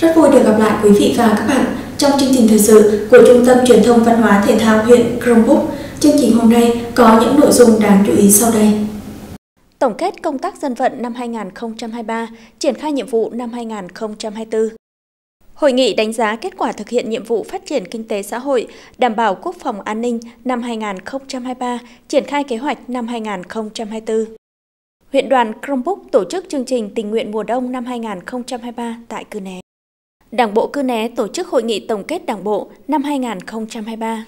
Rất vui được gặp lại quý vị và các bạn trong chương trình thời sự của Trung tâm Truyền thông Văn hóa Thể thao huyện Crongbuk. Chương trình hôm nay có những nội dung đáng chú ý sau đây. Tổng kết công tác dân vận năm 2023, triển khai nhiệm vụ năm 2024. Hội nghị đánh giá kết quả thực hiện nhiệm vụ phát triển kinh tế xã hội, đảm bảo quốc phòng an ninh năm 2023, triển khai kế hoạch năm 2024. Huyện đoàn Crongbuk tổ chức chương trình tình nguyện mùa đông năm 2023 tại Cư Né. Đảng bộ Cư Né tổ chức hội nghị tổng kết Đảng bộ năm 2023.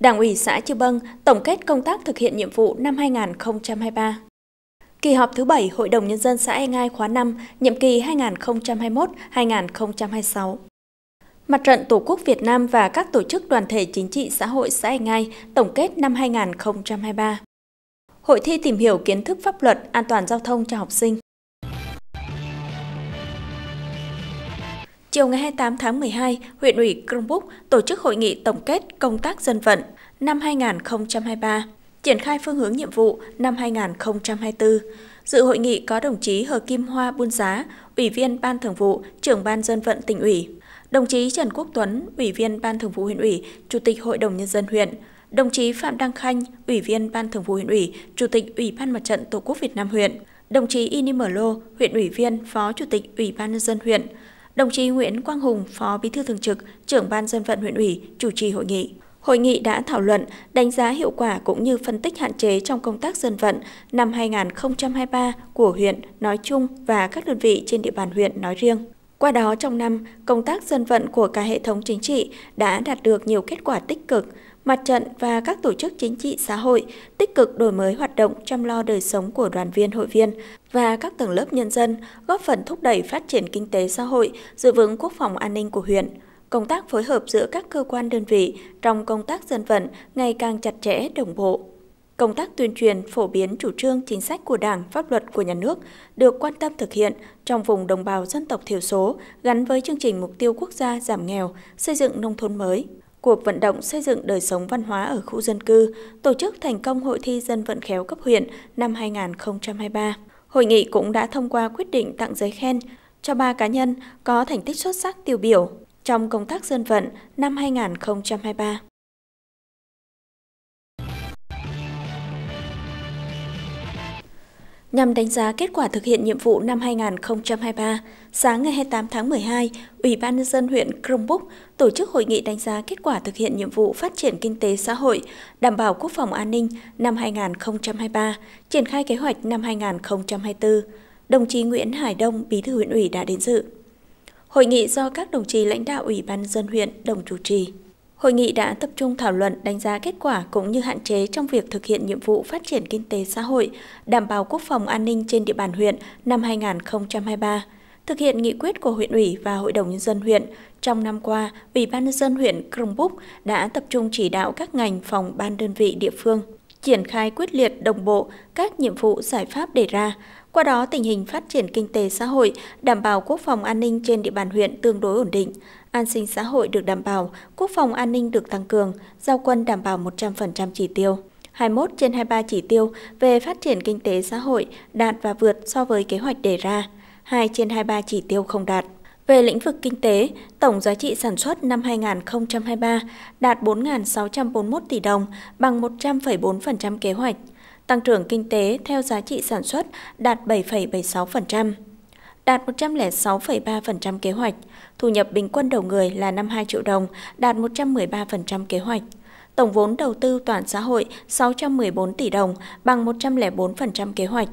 Đảng ủy xã Chư bân tổng kết công tác thực hiện nhiệm vụ năm 2023. Kỳ họp thứ 7 Hội đồng Nhân dân xã E Ngai khóa 5, nhiệm kỳ 2021-2026. Mặt trận Tổ quốc Việt Nam và các tổ chức đoàn thể chính trị xã hội xã E Ngai tổng kết năm 2023. Hội thi tìm hiểu kiến thức pháp luật an toàn giao thông cho học sinh. Chiều ngày 28 tháng 12, huyện ủy Krông Búc tổ chức hội nghị tổng kết công tác dân vận năm 2023, triển khai phương hướng nhiệm vụ năm 2024. Dự hội nghị có đồng chí Hờ Kim Hoa Buôn Giá, Ủy viên Ban Thường vụ, Trưởng ban Dân vận tỉnh ủy, đồng chí Trần Quốc Tuấn, Ủy viên Ban Thường vụ huyện ủy, Chủ tịch Hội đồng nhân dân huyện, đồng chí Phạm Đăng Khanh, Ủy viên Ban Thường vụ huyện ủy, Chủ tịch Ủy ban Mặt trận Tổ quốc Việt Nam huyện, đồng chí Ini huyện ủy viên, Phó Chủ tịch Ủy ban nhân dân huyện, Đồng chí Nguyễn Quang Hùng, Phó Bí thư Thường trực, trưởng Ban dân vận huyện ủy, chủ trì hội nghị. Hội nghị đã thảo luận, đánh giá hiệu quả cũng như phân tích hạn chế trong công tác dân vận năm 2023 của huyện nói chung và các đơn vị trên địa bàn huyện nói riêng. Qua đó trong năm, công tác dân vận của cả hệ thống chính trị đã đạt được nhiều kết quả tích cực, mặt trận và các tổ chức chính trị xã hội tích cực đổi mới hoạt động chăm lo đời sống của đoàn viên hội viên và các tầng lớp nhân dân, góp phần thúc đẩy phát triển kinh tế xã hội, giữ vững quốc phòng an ninh của huyện. Công tác phối hợp giữa các cơ quan đơn vị trong công tác dân vận ngày càng chặt chẽ đồng bộ. Công tác tuyên truyền phổ biến chủ trương chính sách của Đảng, pháp luật của nhà nước được quan tâm thực hiện trong vùng đồng bào dân tộc thiểu số gắn với chương trình mục tiêu quốc gia giảm nghèo, xây dựng nông thôn mới, cuộc vận động xây dựng đời sống văn hóa ở khu dân cư, tổ chức thành công hội thi dân vận khéo cấp huyện năm 2023. Hội nghị cũng đã thông qua quyết định tặng giấy khen cho 3 cá nhân có thành tích xuất sắc tiêu biểu trong công tác dân vận năm 2023. Nhằm đánh giá kết quả thực hiện nhiệm vụ năm 2023, Sáng ngày 28 tháng 12, Ủy ban nhân dân huyện Krông Búc tổ chức hội nghị đánh giá kết quả thực hiện nhiệm vụ phát triển kinh tế xã hội, đảm bảo quốc phòng an ninh năm 2023, triển khai kế hoạch năm 2024. Đồng chí Nguyễn Hải Đông, Bí thư huyện ủy đã đến dự. Hội nghị do các đồng chí lãnh đạo Ủy ban dân huyện đồng chủ trì. Hội nghị đã tập trung thảo luận đánh giá kết quả cũng như hạn chế trong việc thực hiện nhiệm vụ phát triển kinh tế xã hội, đảm bảo quốc phòng an ninh trên địa bàn huyện năm 2023. Thực hiện nghị quyết của huyện ủy và Hội đồng Nhân dân huyện, trong năm qua, Ủy ban Nhân dân huyện Krông Búc đã tập trung chỉ đạo các ngành phòng ban đơn vị địa phương triển khai quyết liệt đồng bộ các nhiệm vụ giải pháp đề ra, qua đó tình hình phát triển kinh tế xã hội, đảm bảo quốc phòng an ninh trên địa bàn huyện tương đối ổn định, an sinh xã hội được đảm bảo, quốc phòng an ninh được tăng cường, giao quân đảm bảo 100% chỉ tiêu. 21 trên 23 chỉ tiêu về phát triển kinh tế xã hội đạt và vượt so với kế hoạch đề ra. 2 trên 23 chỉ tiêu không đạt. Về lĩnh vực kinh tế, tổng giá trị sản xuất năm 2023 đạt 4.641 tỷ đồng, bằng 100,4% kế hoạch. Tăng trưởng kinh tế theo giá trị sản xuất đạt 7,76%, đạt 106,3% kế hoạch. Thu nhập bình quân đầu người là 52 triệu đồng, đạt 113% kế hoạch. Tổng vốn đầu tư toàn xã hội 614 tỷ đồng, bằng 104% kế hoạch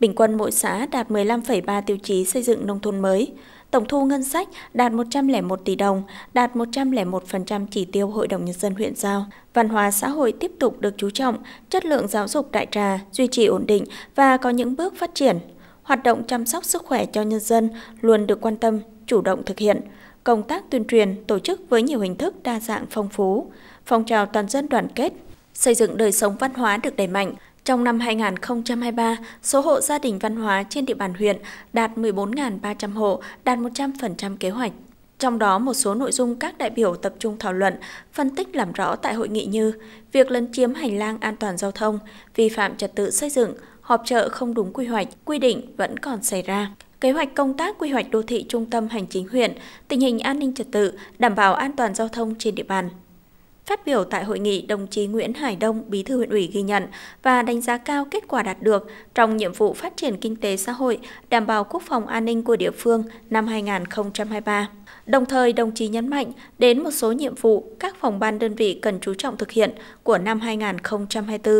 Bình quân mỗi xã đạt 15,3 tiêu chí xây dựng nông thôn mới. Tổng thu ngân sách đạt 101 tỷ đồng, đạt 101% chỉ tiêu Hội đồng Nhân dân huyện giao. Văn hóa xã hội tiếp tục được chú trọng, chất lượng giáo dục đại trà duy trì ổn định và có những bước phát triển. Hoạt động chăm sóc sức khỏe cho nhân dân luôn được quan tâm, chủ động thực hiện. Công tác tuyên truyền tổ chức với nhiều hình thức đa dạng phong phú. Phong trào toàn dân đoàn kết, xây dựng đời sống văn hóa được đẩy mạnh, trong năm 2023, số hộ gia đình văn hóa trên địa bàn huyện đạt 14.300 hộ, đạt 100% kế hoạch. Trong đó một số nội dung các đại biểu tập trung thảo luận, phân tích làm rõ tại hội nghị như việc lấn chiếm hành lang an toàn giao thông, vi phạm trật tự xây dựng, họp chợ không đúng quy hoạch, quy định vẫn còn xảy ra. Kế hoạch công tác quy hoạch đô thị trung tâm hành chính huyện, tình hình an ninh trật tự, đảm bảo an toàn giao thông trên địa bàn. Phát biểu tại hội nghị, đồng chí Nguyễn Hải Đông, Bí thư huyện ủy ghi nhận và đánh giá cao kết quả đạt được trong nhiệm vụ phát triển kinh tế xã hội, đảm bảo quốc phòng an ninh của địa phương năm 2023. Đồng thời, đồng chí nhấn mạnh đến một số nhiệm vụ các phòng ban đơn vị cần chú trọng thực hiện của năm 2024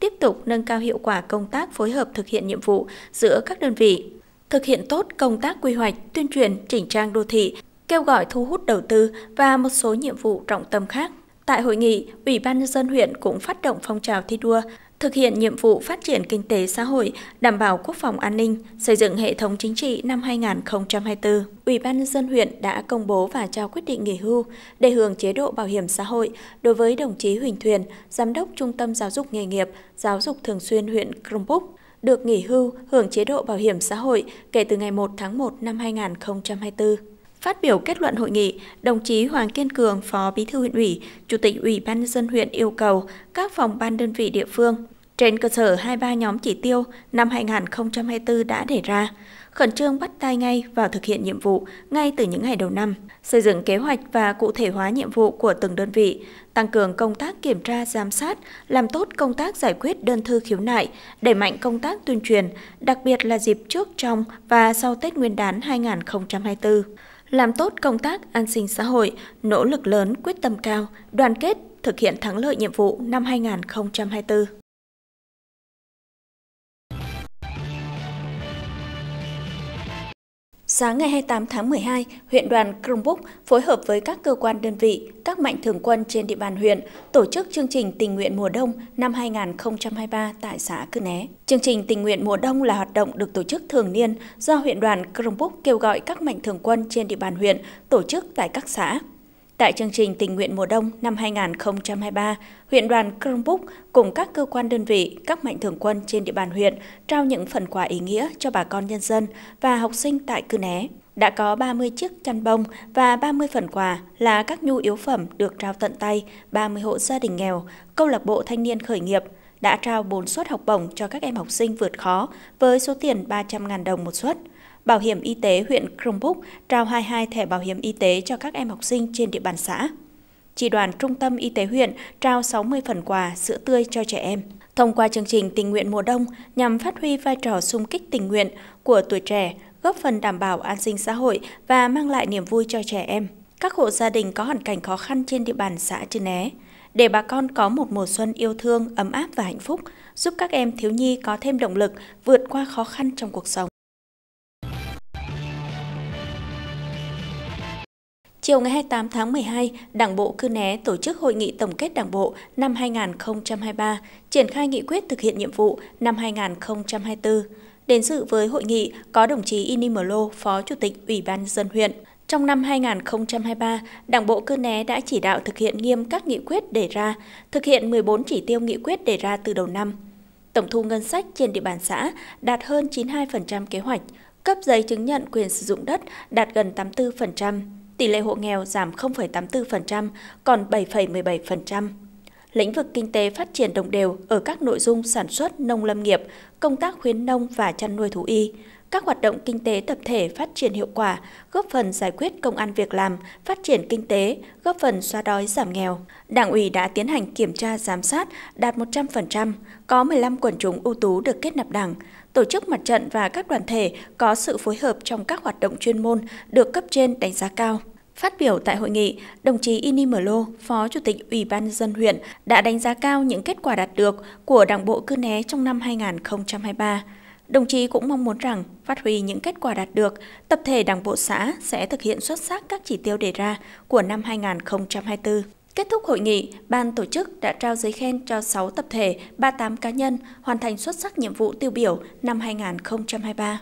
tiếp tục nâng cao hiệu quả công tác phối hợp thực hiện nhiệm vụ giữa các đơn vị, thực hiện tốt công tác quy hoạch, tuyên truyền, chỉnh trang đô thị, kêu gọi thu hút đầu tư và một số nhiệm vụ trọng tâm khác. Tại hội nghị, Ủy ban nhân dân huyện cũng phát động phong trào thi đua thực hiện nhiệm vụ phát triển kinh tế xã hội, đảm bảo quốc phòng an ninh, xây dựng hệ thống chính trị năm 2024. Ủy ban nhân dân huyện đã công bố và trao quyết định nghỉ hưu để hưởng chế độ bảo hiểm xã hội đối với đồng chí Huỳnh Thuyền, giám đốc Trung tâm Giáo dục nghề nghiệp, Giáo dục thường xuyên huyện Krông Búc, được nghỉ hưu hưởng chế độ bảo hiểm xã hội kể từ ngày 1 tháng 1 năm 2024. Phát biểu kết luận hội nghị, đồng chí Hoàng Kiên Cường, Phó Bí thư huyện ủy, Chủ tịch Ủy ban nhân dân huyện yêu cầu các phòng ban đơn vị địa phương trên cơ sở 23 nhóm chỉ tiêu năm 2024 đã đề ra, khẩn trương bắt tay ngay vào thực hiện nhiệm vụ ngay từ những ngày đầu năm, xây dựng kế hoạch và cụ thể hóa nhiệm vụ của từng đơn vị, tăng cường công tác kiểm tra giám sát, làm tốt công tác giải quyết đơn thư khiếu nại, đẩy mạnh công tác tuyên truyền, đặc biệt là dịp trước, trong và sau Tết Nguyên đán 2024 làm tốt công tác an sinh xã hội, nỗ lực lớn, quyết tâm cao, đoàn kết thực hiện thắng lợi nhiệm vụ năm 2024. Sáng ngày 28 tháng 12, huyện đoàn Krông Búc phối hợp với các cơ quan đơn vị, các mạnh thường quân trên địa bàn huyện tổ chức chương trình tình nguyện mùa đông năm 2023 tại xã Cư Né. Chương trình tình nguyện mùa đông là hoạt động được tổ chức thường niên do huyện đoàn Krông Búc kêu gọi các mạnh thường quân trên địa bàn huyện tổ chức tại các xã. Tại chương trình tình nguyện mùa đông năm 2023, huyện đoàn Krông Búc cùng các cơ quan đơn vị, các mạnh thường quân trên địa bàn huyện trao những phần quà ý nghĩa cho bà con nhân dân và học sinh tại Cư Né. Đã có 30 chiếc chăn bông và 30 phần quà là các nhu yếu phẩm được trao tận tay 30 hộ gia đình nghèo, câu lạc bộ thanh niên khởi nghiệp đã trao 4 suất học bổng cho các em học sinh vượt khó với số tiền 300.000 đồng một suất. Bảo hiểm y tế huyện Krông Búc trao 22 thẻ bảo hiểm y tế cho các em học sinh trên địa bàn xã. Chỉ đoàn Trung tâm Y tế huyện trao 60 phần quà sữa tươi cho trẻ em. Thông qua chương trình tình nguyện mùa đông nhằm phát huy vai trò sung kích tình nguyện của tuổi trẻ, góp phần đảm bảo an sinh xã hội và mang lại niềm vui cho trẻ em. Các hộ gia đình có hoàn cảnh khó khăn trên địa bàn xã Trư Né, để bà con có một mùa xuân yêu thương, ấm áp và hạnh phúc, giúp các em thiếu nhi có thêm động lực vượt qua khó khăn trong cuộc sống. Chiều ngày 28 tháng 12, Đảng bộ Cư Né tổ chức hội nghị tổng kết Đảng bộ năm 2023, triển khai nghị quyết thực hiện nhiệm vụ năm 2024. Đến dự với hội nghị có đồng chí Inimlo, Phó Chủ tịch Ủy ban dân huyện. Trong năm 2023, Đảng bộ Cư Né đã chỉ đạo thực hiện nghiêm các nghị quyết đề ra, thực hiện 14 chỉ tiêu nghị quyết đề ra từ đầu năm. Tổng thu ngân sách trên địa bàn xã đạt hơn 92% kế hoạch, cấp giấy chứng nhận quyền sử dụng đất đạt gần 84% tỷ lệ hộ nghèo giảm 0,84%, còn 7,17%. Lĩnh vực kinh tế phát triển đồng đều ở các nội dung sản xuất nông lâm nghiệp, công tác khuyến nông và chăn nuôi thú y. Các hoạt động kinh tế tập thể phát triển hiệu quả, góp phần giải quyết công an việc làm, phát triển kinh tế, góp phần xóa đói giảm nghèo. Đảng ủy đã tiến hành kiểm tra giám sát đạt 100%, có 15 quần chúng ưu tú được kết nạp đảng, tổ chức mặt trận và các đoàn thể có sự phối hợp trong các hoạt động chuyên môn được cấp trên đánh giá cao. Phát biểu tại hội nghị, đồng chí Ini Merlo, Phó Chủ tịch Ủy ban dân huyện đã đánh giá cao những kết quả đạt được của Đảng bộ Cư Né trong năm 2023. Đồng chí cũng mong muốn rằng phát huy những kết quả đạt được, tập thể Đảng bộ xã sẽ thực hiện xuất sắc các chỉ tiêu đề ra của năm 2024. Kết thúc hội nghị, ban tổ chức đã trao giấy khen cho 6 tập thể, 38 cá nhân hoàn thành xuất sắc nhiệm vụ tiêu biểu năm 2023.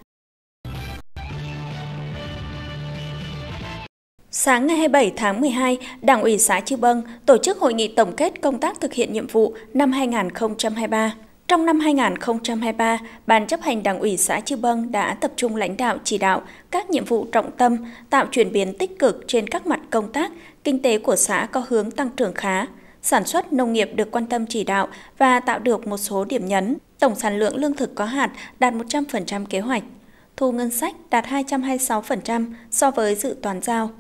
Sáng ngày 27 tháng 12, Đảng ủy xã Chư Bâng tổ chức hội nghị tổng kết công tác thực hiện nhiệm vụ năm 2023. Trong năm 2023, Ban chấp hành Đảng ủy xã Chư Bâng đã tập trung lãnh đạo chỉ đạo các nhiệm vụ trọng tâm, tạo chuyển biến tích cực trên các mặt công tác, kinh tế của xã có hướng tăng trưởng khá, sản xuất nông nghiệp được quan tâm chỉ đạo và tạo được một số điểm nhấn. Tổng sản lượng lương thực có hạt đạt 100% kế hoạch, thu ngân sách đạt 226% so với dự toán giao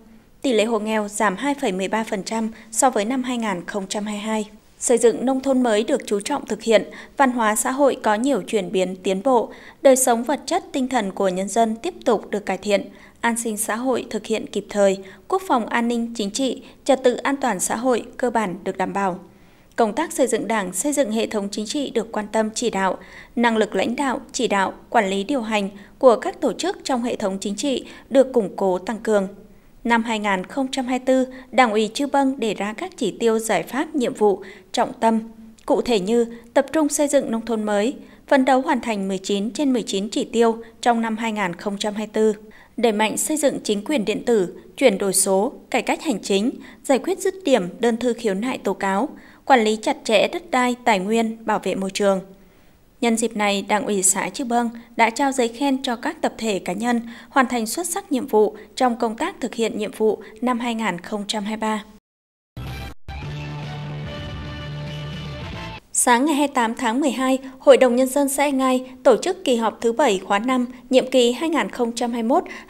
tỷ lệ hộ nghèo giảm 2,13% so với năm 2022. Xây dựng nông thôn mới được chú trọng thực hiện, văn hóa xã hội có nhiều chuyển biến tiến bộ, đời sống vật chất tinh thần của nhân dân tiếp tục được cải thiện, an sinh xã hội thực hiện kịp thời, quốc phòng an ninh chính trị, trật tự an toàn xã hội cơ bản được đảm bảo. Công tác xây dựng Đảng, xây dựng hệ thống chính trị được quan tâm chỉ đạo, năng lực lãnh đạo, chỉ đạo, quản lý điều hành của các tổ chức trong hệ thống chính trị được củng cố tăng cường. Năm 2024, Đảng ủy Chư Bâng đề ra các chỉ tiêu giải pháp nhiệm vụ, trọng tâm, cụ thể như tập trung xây dựng nông thôn mới, phấn đấu hoàn thành 19 trên 19 chỉ tiêu trong năm 2024, đẩy mạnh xây dựng chính quyền điện tử, chuyển đổi số, cải cách hành chính, giải quyết dứt điểm đơn thư khiếu nại tố cáo, quản lý chặt chẽ đất đai, tài nguyên, bảo vệ môi trường – Nhân dịp này, Đảng ủy xã Chư Bâng đã trao giấy khen cho các tập thể cá nhân hoàn thành xuất sắc nhiệm vụ trong công tác thực hiện nhiệm vụ năm 2023. Sáng ngày 28 tháng 12, Hội đồng Nhân dân xã Ngai tổ chức kỳ họp thứ 7 khóa 5, nhiệm kỳ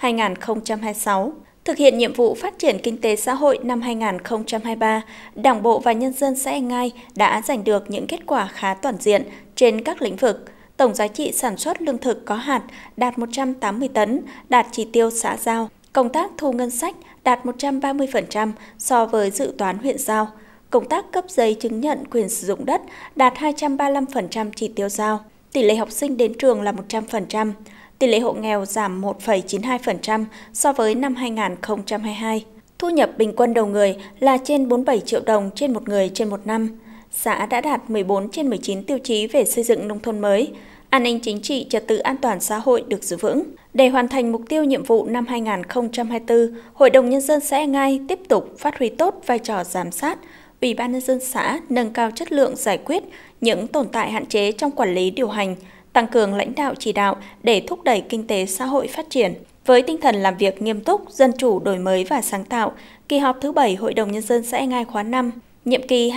2021-2026. Thực hiện nhiệm vụ phát triển kinh tế xã hội năm 2023, Đảng bộ và nhân dân xã Ngai đã giành được những kết quả khá toàn diện trên các lĩnh vực. Tổng giá trị sản xuất lương thực có hạt đạt 180 tấn, đạt chỉ tiêu xã giao. Công tác thu ngân sách đạt 130% so với dự toán huyện giao. Công tác cấp giấy chứng nhận quyền sử dụng đất đạt 235% chỉ tiêu giao. Tỷ lệ học sinh đến trường là 100% tỷ lệ hộ nghèo giảm 1,92% so với năm 2022. Thu nhập bình quân đầu người là trên 47 triệu đồng trên một người trên một năm. Xã đã đạt 14 trên 19 tiêu chí về xây dựng nông thôn mới, an ninh chính trị, trật tự an toàn xã hội được giữ vững. Để hoàn thành mục tiêu nhiệm vụ năm 2024, Hội đồng Nhân dân xã Ngai tiếp tục phát huy tốt vai trò giám sát, Ủy ban Nhân dân xã nâng cao chất lượng giải quyết những tồn tại hạn chế trong quản lý điều hành, tăng cường lãnh đạo chỉ đạo để thúc đẩy kinh tế xã hội phát triển. Với tinh thần làm việc nghiêm túc, dân chủ, đổi mới và sáng tạo, kỳ họp thứ 7 Hội đồng Nhân dân xã Anh khóa 5, nhiệm kỳ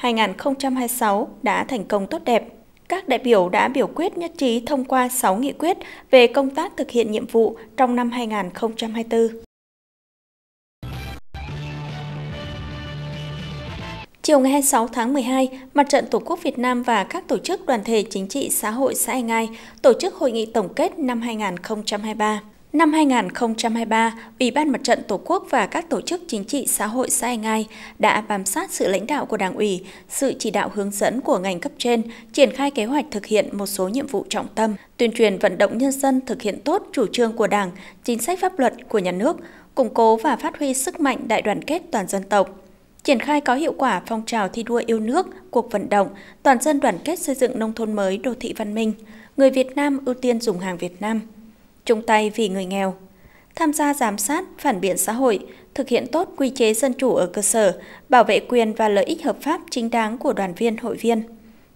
2021-2026 đã thành công tốt đẹp. Các đại biểu đã biểu quyết nhất trí thông qua 6 nghị quyết về công tác thực hiện nhiệm vụ trong năm 2024. Chiều ngày 26 tháng 12, Mặt trận Tổ quốc Việt Nam và các tổ chức đoàn thể chính trị xã hội xã Anh Ai tổ chức hội nghị tổng kết năm 2023. Năm 2023, Ủy ban Mặt trận Tổ quốc và các tổ chức chính trị xã hội xã Anh Ai đã bám sát sự lãnh đạo của Đảng ủy, sự chỉ đạo hướng dẫn của ngành cấp trên, triển khai kế hoạch thực hiện một số nhiệm vụ trọng tâm, tuyên truyền vận động nhân dân thực hiện tốt chủ trương của Đảng, chính sách pháp luật của nhà nước, củng cố và phát huy sức mạnh đại đoàn kết toàn dân tộc triển khai có hiệu quả phong trào thi đua yêu nước, cuộc vận động, toàn dân đoàn kết xây dựng nông thôn mới đô thị văn minh, người Việt Nam ưu tiên dùng hàng Việt Nam, chung tay vì người nghèo, tham gia giám sát, phản biện xã hội, thực hiện tốt quy chế dân chủ ở cơ sở, bảo vệ quyền và lợi ích hợp pháp chính đáng của đoàn viên hội viên,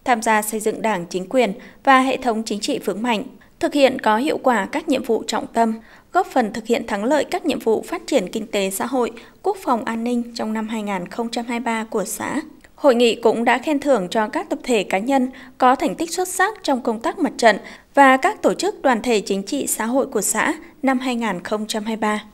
tham gia xây dựng đảng chính quyền và hệ thống chính trị vững mạnh, thực hiện có hiệu quả các nhiệm vụ trọng tâm, góp phần thực hiện thắng lợi các nhiệm vụ phát triển kinh tế xã hội, quốc phòng an ninh trong năm 2023 của xã. Hội nghị cũng đã khen thưởng cho các tập thể cá nhân có thành tích xuất sắc trong công tác mặt trận và các tổ chức đoàn thể chính trị xã hội của xã năm 2023.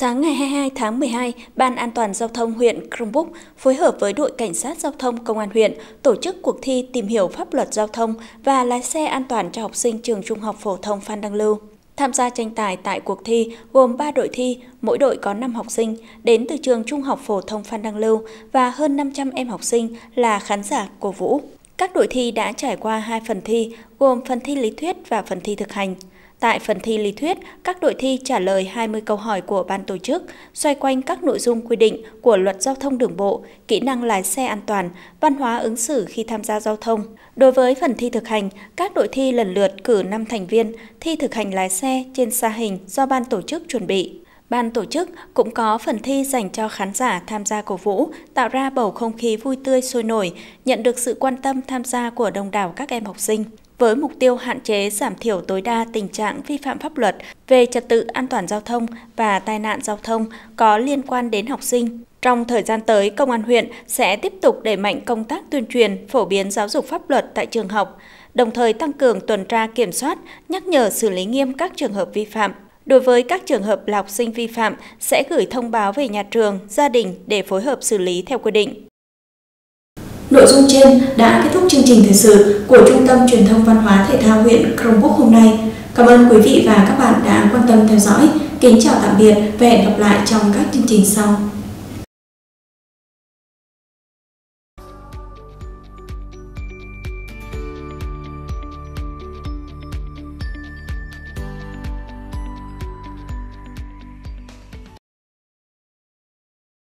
Sáng ngày 22 tháng 12, Ban An toàn Giao thông huyện Krông Búc phối hợp với đội Cảnh sát Giao thông Công an huyện tổ chức cuộc thi tìm hiểu pháp luật giao thông và lái xe an toàn cho học sinh trường trung học phổ thông Phan Đăng Lưu. Tham gia tranh tài tại cuộc thi gồm 3 đội thi, mỗi đội có 5 học sinh đến từ trường Trung học phổ thông Phan Đăng Lưu và hơn 500 em học sinh là khán giả cổ vũ. Các đội thi đã trải qua hai phần thi, gồm phần thi lý thuyết và phần thi thực hành. Tại phần thi lý thuyết, các đội thi trả lời 20 câu hỏi của ban tổ chức xoay quanh các nội dung quy định của luật giao thông đường bộ, kỹ năng lái xe an toàn, văn hóa ứng xử khi tham gia giao thông. Đối với phần thi thực hành, các đội thi lần lượt cử 5 thành viên thi thực hành lái xe trên xa hình do ban tổ chức chuẩn bị. Ban tổ chức cũng có phần thi dành cho khán giả tham gia cổ vũ, tạo ra bầu không khí vui tươi sôi nổi, nhận được sự quan tâm tham gia của đông đảo các em học sinh với mục tiêu hạn chế giảm thiểu tối đa tình trạng vi phạm pháp luật về trật tự an toàn giao thông và tai nạn giao thông có liên quan đến học sinh. Trong thời gian tới, Công an huyện sẽ tiếp tục đẩy mạnh công tác tuyên truyền, phổ biến giáo dục pháp luật tại trường học, đồng thời tăng cường tuần tra kiểm soát, nhắc nhở xử lý nghiêm các trường hợp vi phạm. Đối với các trường hợp là học sinh vi phạm, sẽ gửi thông báo về nhà trường, gia đình để phối hợp xử lý theo quy định. Nội dung trên đã kết thúc chương trình thời sự của Trung tâm Truyền thông Văn hóa Thể thao huyện Cronbúc hôm nay. Cảm ơn quý vị và các bạn đã quan tâm theo dõi. Kính chào tạm biệt và hẹn gặp lại trong các chương trình sau.